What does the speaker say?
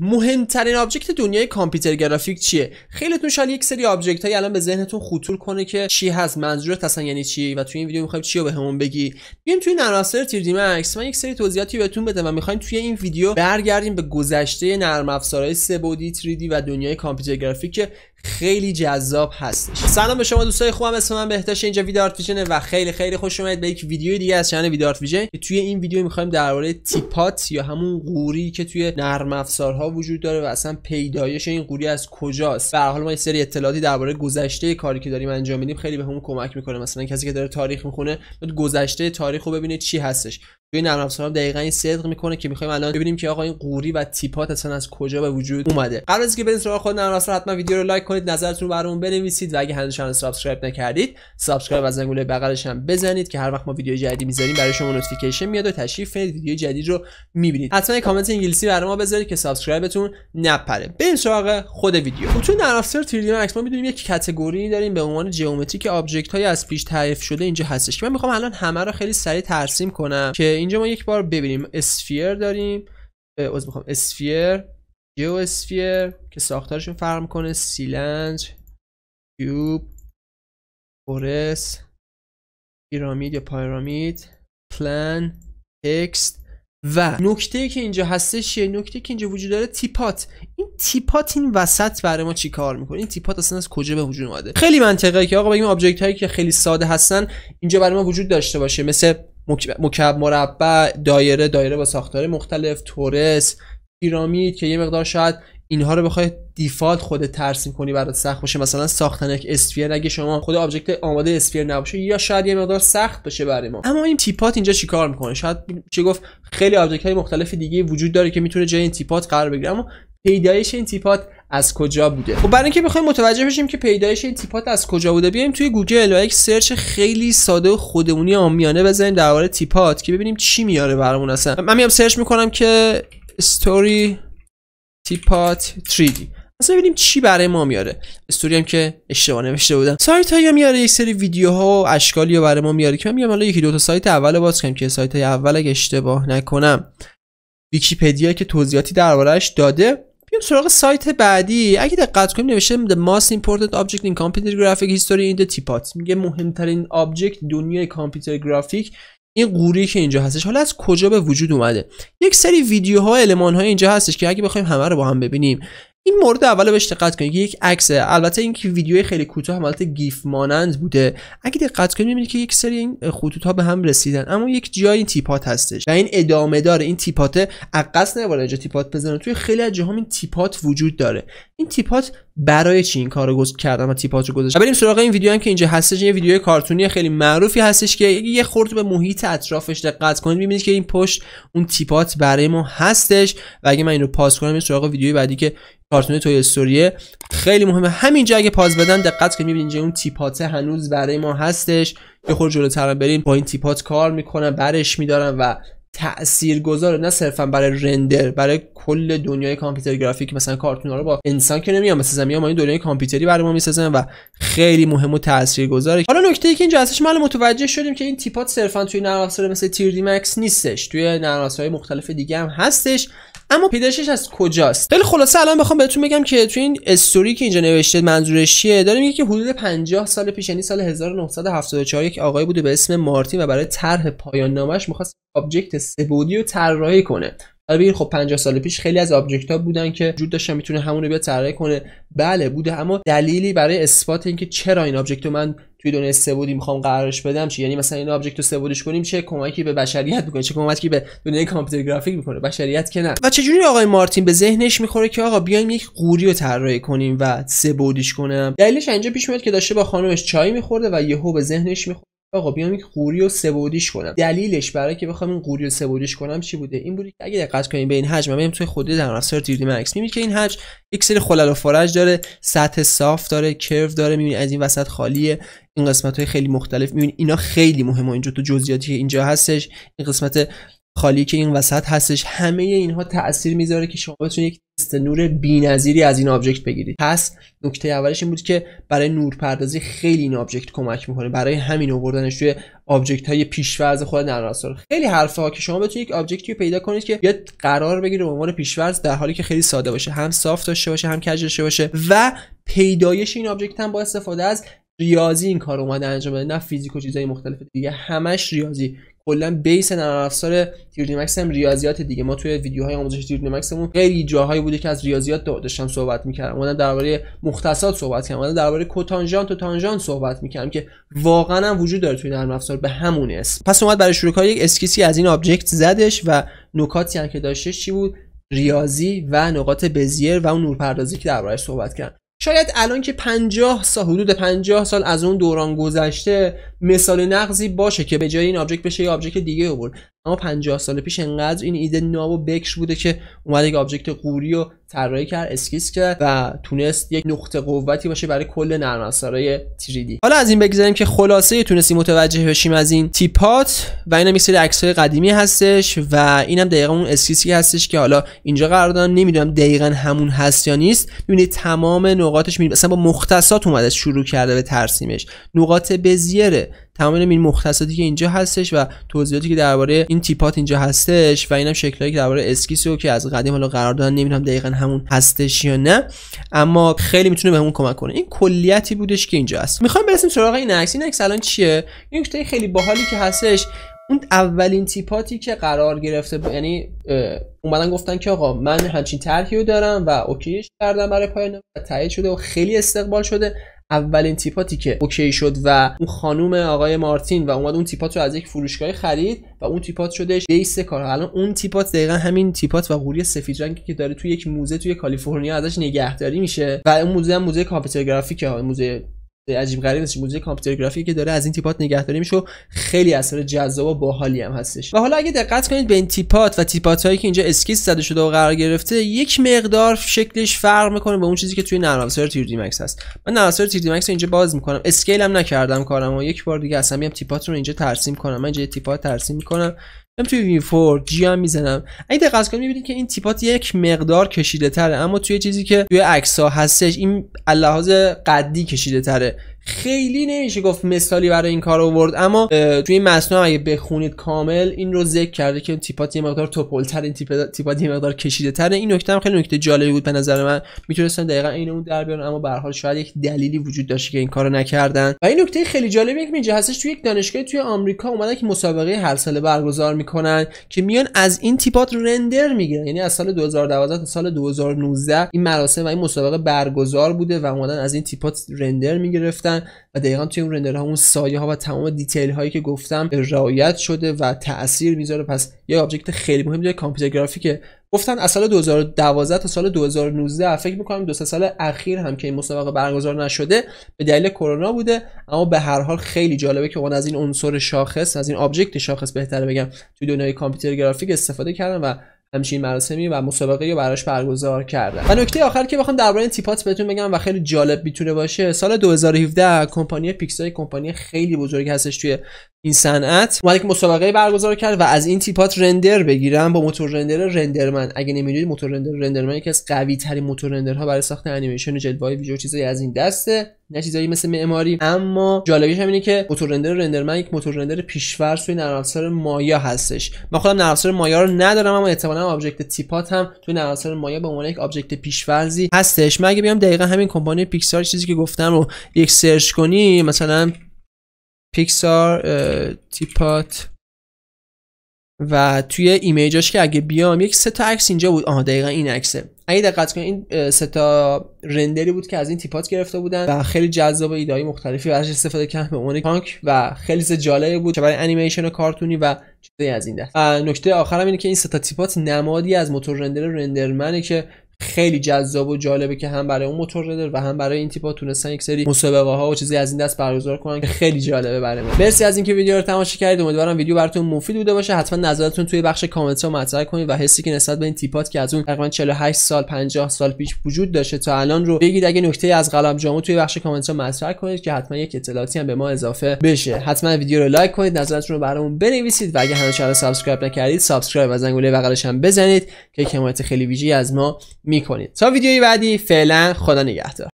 مهمترین آبجکت دنیای کامپیوتر گرافیک چیه خیلیتون شاید یک سری آبجکت های الان به ذهنتون خطور کنه که چی هست منظور اصلا یعنی چی و توی این ویدیو میخوایم چی رو به همون بگی بیایم توی نرم افزار مکس من یک سری توضیحاتی بهتون بدم و میخوایم توی این ویدیو برگردیم به گذشته نرم افزارهای سه بودی، 3 و دنیای کامپیوتر گرافیک که خیلی جذاب هستش سلام به شما دوستای خوبم اسم من بهتاش اینجا ویدارت ویژن و خیلی خیلی خوش اومدید به یک ویدیو دیگه از چنل ویدارت ویژن که توی این ویدیو میخوایم درباره تیپات یا همون قوری که توی نرم افزارها وجود داره و اصلا پیدایش این قوری از کجاست به حال ما یه سری اطلاعاتی درباره گذشته کاری که داریم انجام میدیم خیلی بهمون به کمک میکنه مثلا کسی که داره تاریخ میخونه گذشته تاریخ رو ببینه چی هستش توی نرم هم دقیقا این صدق میکنه که میخوایم الان ببینیم که آقا این قوری و تیپات اصلا از کجا به وجود اومده قبل از اینکه بریم سراغ خود نرم افزار حتما ویدیو رو لایک کنید نظرتون رو برامون بنویسید و اگه هنوز کانال سابسکرایب نکردید سابسکرایب و زنگوله بغلش هم بزنید که هر وقت ما ویدیو جدید میذاریم برای شما نوتیفیکیشن میاد و تشریف فرید ویدیو جدید رو میبینید حتما کامنت انگلیسی برای ما بذارید که سابسکرایبتون نپره بریم سراغ خود ویدیو خب تو نرم افزار 3D ما میدونیم یک کاتگوری داریم به عنوان جیومتریک آبجکت های از پیش تعریف شده اینجا هستش که من میخوام الان همه رو خیلی سریع ترسیم کنم که اینجا ما یک بار ببینیم اسفیر داریم از میخوام اسفیر جو اسفیر که ساختارشون فرم کنه سیلنج کیوب فورس پیرامید یا پایرامید پلن تکست و نکته که اینجا هستش یه نکته که اینجا وجود داره تیپات این تیپات این وسط برای ما چی کار میکنه این تیپات اصلا از کجا به وجود اومده خیلی منطقه که آقا بگیم آبجکت هایی که خیلی ساده هستن اینجا برای ما وجود داشته باشه مثل مکب مربع دایره دایره با ساختار مختلف تورس پیرامید که یه مقدار شاید اینها رو بخوای دیفالت خودت ترسیم کنی برات سخت باشه مثلا ساختن یک اسفیر اگه شما خود آبجکت آماده اسفیر نباشه یا شاید یه مقدار سخت باشه برای ما اما این تیپات اینجا چیکار میکنه شاید چه گفت خیلی آبجکت های مختلف دیگه وجود داره که میتونه جای این تیپات قرار بگیره اما پیدایش این تیپات از کجا بوده خب برای اینکه بخوایم متوجه بشیم که پیدایش این تیپات از کجا بوده بیایم توی گوگل و یک سرچ خیلی ساده و خودمونی آمیانه بزنیم درباره تیپات که ببینیم چی میاره برامون اصلا من میام سرچ میکنم که استوری تیپات 3D اصلا ببینیم چی برای ما میاره استوری هم که اشتباه نوشته بودم سایت هایی میاره یک سری ها و اشکالی ها برای ما میاره که من میگم حالا یکی دو تا سایت اول باز کنیم که سایت های اول اگه اشتباه نکنم ویکیپدیا که توضیحاتی دربارهش داده بیام سراغ سایت بعدی اگه دقت کنیم نوشته the most important object in computer graphic history in the میگه مهمترین آبجکت دنیای کامپیوتر گرافیک این قوری که اینجا هستش حالا از کجا به وجود اومده یک سری ویدیوها المانهای اینجا هستش که اگه بخوایم همه رو با هم ببینیم این مورد اول بهش دقت کنید یک عکسه البته این که ویدیوی خیلی کوتاه حالت گیف مانند بوده اگه دقت کنید میبینید که یک سری این خطوط ها به هم رسیدن اما یک جای این تیپات هستش و این ادامه داره این تیپات عقص نبره اینجا تیپات بزنه توی خیلی از جاها این تیپات وجود داره این تیپات برای چی این کارو گوز کردم و تیپات رو گذاشت بریم سراغ این ویدیو هم که اینجا هستش یه ویدیو کارتونی خیلی معروفی هستش که یه خورده به محیط اطرافش دقت کنید میبینید که این پشت اون تیپات برای ما هستش و اگه من اینو پاس کنم سراغ ویدیوی بعدی که کارتون توی استوریه خیلی مهمه همینجا اگه پاز بدن دقت کنید اینجا اون تیپاته هنوز برای ما هستش یه خورده جلوتر بریم با این تیپات کار میکنن برش میدارن و تأثیر گذاره نه صرفا برای رندر برای کل دنیای کامپیوتر گرافیک مثلا کارتون ها رو با انسان که نمیام مثلا ما این دنیای کامپیوتری برای ما میسازن و خیلی مهم و گذاره حالا نکته ای که اینجا هستش ما متوجه شدیم که این تیپات صرفا توی نرم افزار مثل تیردی مکس نیستش توی نرم افزارهای مختلف دیگه هم هستش اما پیداشش از کجاست خیلی خلاصه الان بخوام بهتون بگم که تو این استوری که اینجا نوشته منظورش چیه داره میگه که حدود 50 سال پیش یعنی سال 1974 یک آقایی بوده به اسم مارتین و برای طرح پایان نامش میخواست آبجکت سبودی رو طراحی کنه حالا ببین خب 50 سال پیش خیلی از آبجکت بودن که وجود داشتن میتونه همون رو بیا طراحی کنه بله بوده اما دلیلی برای اثبات اینکه چرا این آبجکت رو من توی دنیای سبودی میخوام قرارش بدم چی یعنی مثلا این آبجکت رو کنیم چه کمکی به بشریت میکنه چه کمکی به دنیای کامپیوتر گرافیک میکنه بشریت که نه و جوری آقای مارتین به ذهنش میخوره که آقا بیایم یک قوری رو طراحی کنیم و سبودیش کنم دلیلش اینجا پیش میاد که داشته با خانمش چای میخورده و یهو به ذهنش میخوره آقا بیام یک قوری و سبودیش کنم دلیلش برای که بخوام این قوری و سبودیش کنم چی بوده این بودی که اگه دقت کنیم به این حجم ببینیم توی خودی در افزار دیدی مکس که این حجم یک سری خلل و فرج داره سطح صاف داره کرو داره میبینی از این وسط خالیه این قسمت های خیلی مختلف میبینی اینا خیلی مهمه اینجا تو جزئیاتی که اینجا هستش این قسمت خالی که این وسط هستش همه اینها تاثیر میذاره که شما بتونید یک دست نور بی‌نظیری از این آبجکت بگیرید پس نکته اولش این بود که برای نورپردازی خیلی این آبجکت کمک میکنه برای همین آوردنش توی آبجکت های پیشورز خود نرمافزار خیلی ها که شما بتونید یک آبجکتی پیدا کنید که بیاد قرار بگیره به عنوان پیشورز در حالی که خیلی ساده باشه هم سافت داشته باشه هم کج داشته باشه و پیدایش این آبجکت هم با استفاده از ریاضی این کار اومده انجام بده نه فیزیک و مختلف دیگه همش ریاضی کلا بیس نرم افزار مکس هم ریاضیات دیگه ما توی ویدیوهای آموزش مکسمون خیلی جاهایی بوده که از ریاضیات داشتم صحبت میکردم اونم درباره مختصات صحبت کردم اونم درباره کوتانژانت و تانژانت صحبت میکردم که واقعا هم وجود داره توی نرم افزار به همون اسم پس اومد برای شروع کار یک اسکیسی از این آبجکت زدش و نکاتی هم که داشتش چی بود ریاضی و نقاط بزیر و اون نورپردازی که دربارهش صحبت کرد شاید الان که 50 سال حدود 50 سال از اون دوران گذشته مثال نقضی باشه که به جای این آبجکت بشه یه آبجکت دیگه آورد اما 50 سال پیش انقدر این ایده ناب و بکش بوده که اومد یک آبجکت قوری و طراحی کرد اسکیس کرد و تونست یک نقطه قوتی باشه برای کل نرم افزارهای تریدی حالا از این بگذاریم که خلاصه تونستی متوجه بشیم از این تیپات و اینم یک سری عکس‌های قدیمی هستش و اینم دقیقا اون اسکیسی هستش که حالا اینجا قرار دارم نمیدونم دقیقا همون هست یا نیست میبینید تمام نقاطش می اصلا با مختصات اومده شروع کرده به ترسیمش نقاط بزیره تمام این مختصاتی که اینجا هستش و توضیحاتی که درباره این تیپات اینجا هستش و اینم شکلهایی که درباره و که از قدیم حالا قرار دادن نمیدونم دقیقا همون هستش یا نه اما خیلی میتونه بهمون کمک کنه این کلیتی بودش که اینجا هست میخوام برسیم سراغ این عکس این عکس الان چیه این نکته خیلی باحالی که هستش اون اولین تیپاتی که قرار گرفته یعنی اومدن گفتن که آقا من همچین طرحی رو دارم و اوکیش کردم برای پایان و تایید شده و خیلی استقبال شده اولین تیپاتی که اوکی شد و اون خانوم آقای مارتین و اومد اون تیپات رو از یک فروشگاه خرید و اون تیپات شدش بیس کار الان اون تیپات دقیقا همین تیپات و قوری سفید رنگی که داره توی یک موزه توی کالیفرنیا ازش نگهداری میشه و اون موزه هم موزه کامپیوترگرافیکه موزه عجیب غریب نیست موزه کامپیوتر گرافیکی که داره از این تیپات نگهداری میشه و خیلی اثر جذاب و باحالی هم هستش و حالا اگه دقت کنید به این تیپات و تیپات هایی که اینجا اسکیس زده شده و قرار گرفته یک مقدار شکلش فرق میکنه به اون چیزی که توی نرم افزار تیر مکس هست من نرم افزار مکس رو اینجا باز میکنم اسکیل هم نکردم کارم و یک بار دیگه اصلا میام تیپات رو اینجا ترسیم کنم من اینجا تیپات ترسیم میکنم توی 4 جی هم میزنم اگه دقت کنید میبینید که این تیپات یک مقدار کشیده تره اما توی چیزی که توی عکس ها هستش این لحاظ قدی کشیده تره خیلی نمیشه گفت مثالی برای این کار آورد اما توی این متن اگه بخونید کامل این رو ذکر کرده که تیپات یه مقدار توپلتر این تیپات یه مقدار کشیده تر این نکته هم خیلی نکته جالبی بود به نظر من میتونستن دقیقا این اون در بیارن اما به حال شاید یک دلیلی وجود داشته که این کارو نکردن و این نکته خیلی جالبی که میجه هستش توی یک دانشگاه توی آمریکا اومدن که مسابقه هر ساله برگزار میکنن که میان از این تیپات رندر میگیرن یعنی از سال 2012 تا سال 2019 این مراسم و این مسابقه برگزار بوده و اومدن از این تیپات رندر میگرفتن و دقیقا توی اون رندرها اون سایه ها و تمام دیتیل هایی که گفتم رعایت شده و تاثیر میذاره پس یه آبجکت خیلی مهم توی کامپیوتر گرافیکه گفتن از سال 2012 تا سال 2019 فکر میکنم دو سال اخیر هم که این مسابقه برگزار نشده به دلیل کرونا بوده اما به هر حال خیلی جالبه که اون از این عنصر شاخص از این آبجکت شاخص بهتره بگم توی دنیای کامپیوتر گرافیک استفاده کردن و همچین مراسمی و مسابقه رو براش برگزار کردن و نکته آخر که بخوام درباره این تیپات بهتون بگم و خیلی جالب میتونه باشه سال 2017 کمپانی پیکسای کمپانی خیلی بزرگ هستش توی این صنعت اومد یک مسابقه برگزار کرد و از این تیپات رندر بگیرم با موتور رندر رندرمن اگه نمیدونید موتور رندر رندرمن یکی از قوی ترین موتور رندرها برای ساخت انیمیشن و جلوه ویژو چیزایی از این دسته نه چیزایی مثل معماری اما جالبیش هم که موتور رندر رندرمن یک موتور رندر پیشور توی نرم افزار مایا هستش من خودم نرم افزار مایا رو ندارم اما احتمالاً آبجکت تیپات هم توی نرم افزار مایا به عنوان یک آبجکت پیشورزی هستش مگه بیام دقیقا همین کمپانی پیکسار چیزی که گفتم رو یک سرچ کنی مثلا پیکسار تیپات و توی ایمیجاش که اگه بیام یک سه تا عکس اینجا بود آها دقیقا این عکسه اگه دقت کنید این سه تا رندری بود که از این تیپات گرفته بودن و خیلی جذاب ایدهای مختلفی واسه استفاده کردن به عنوان پانک و خیلی چیز بود که برای انیمیشن و کارتونی و چیزی از این دست و نکته آخرم اینه که این سه تا تیپات نمادی از موتور رندر رندرمنه که خیلی جذاب و جالبه که هم برای اون موتور و هم برای این تیپا تونستن یک سری مسابقه ها و چیزی از این دست برگزار کنن که خیلی جالبه برای من مرسی از اینکه ویدیو رو تماشا کردید امیدوارم ویدیو براتون مفید بوده باشه حتما نظرتون توی بخش کامنت ها مطرح کنید و حسی که نسبت به این تیپات که از اون تقریبا 48 سال 50 سال پیش وجود داشته تا الان رو بگید اگه نکته از قلم جامو توی بخش کامنت ها مطرح کنید که حتما یک اطلاعاتی هم به ما اضافه بشه حتما ویدیو رو لایک کنید نظرتون رو برامون بنویسید و اگه هنوز سابسکرایب نکردید سابسکرایب و زنگوله بغلش هم بزنید که حمایت خیلی ویژه‌ای از ما میکنید تا ویدیوی بعدی فعلا خدا نگهدار